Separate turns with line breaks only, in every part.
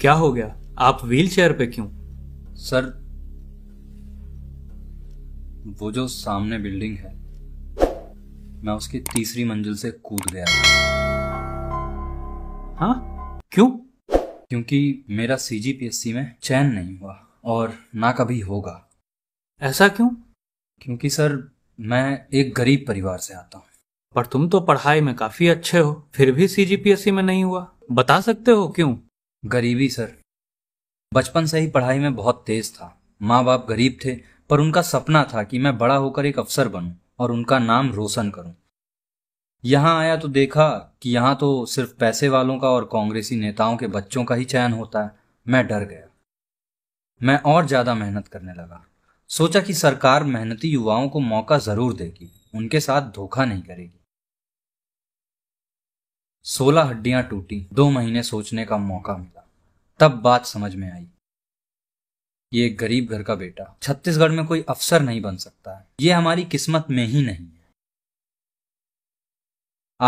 क्या हो गया आप व्हील चेयर पे क्यों सर वो जो सामने बिल्डिंग है मैं उसकी तीसरी मंजिल से कूद गया हाँ क्यों क्योंकि मेरा सीजीपीएससी में चैन नहीं हुआ और ना कभी होगा ऐसा क्यों क्योंकि सर मैं
एक गरीब परिवार से आता हूँ पर तुम तो पढ़ाई में काफी अच्छे हो फिर भी सीजीपीएससी में नहीं हुआ बता सकते हो क्यों गरीबी सर बचपन से ही पढ़ाई में बहुत
तेज था माँ बाप गरीब थे पर उनका सपना था कि मैं बड़ा होकर एक अफसर बनूं और उनका नाम रोशन करूं यहां आया तो देखा कि यहां तो सिर्फ पैसे वालों का और कांग्रेसी नेताओं के बच्चों का ही चयन होता है मैं डर गया मैं और ज़्यादा मेहनत करने लगा सोचा कि सरकार मेहनती युवाओं को मौका ज़रूर देगी उनके साथ धोखा नहीं करेगी सोलह हड्डियां टूटी दो महीने सोचने का मौका मिला तब बात समझ में आई ये एक गरीब घर का बेटा छत्तीसगढ़ में कोई अफसर नहीं बन सकता है ये हमारी किस्मत में ही नहीं है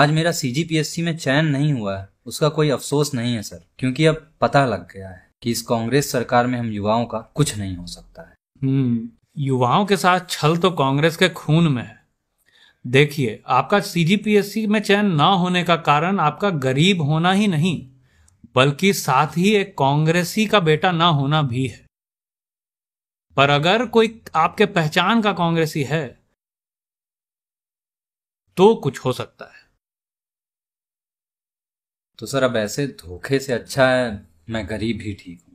आज मेरा सीजीपीएससी में चयन नहीं हुआ है उसका कोई अफसोस नहीं है सर क्योंकि अब पता लग गया है कि इस कांग्रेस सरकार में हम युवाओं का कुछ नहीं हो सकता है
हम्म युवाओं के साथ छल तो कांग्रेस के खून में है देखिए आपका सीजीपीएससी में चयन ना होने का कारण आपका गरीब होना ही नहीं बल्कि साथ ही एक कांग्रेसी का बेटा ना होना भी है पर अगर कोई आपके पहचान का कांग्रेसी है तो कुछ हो सकता है तो
सर अब ऐसे धोखे से अच्छा है मैं गरीब ही ठीक हूं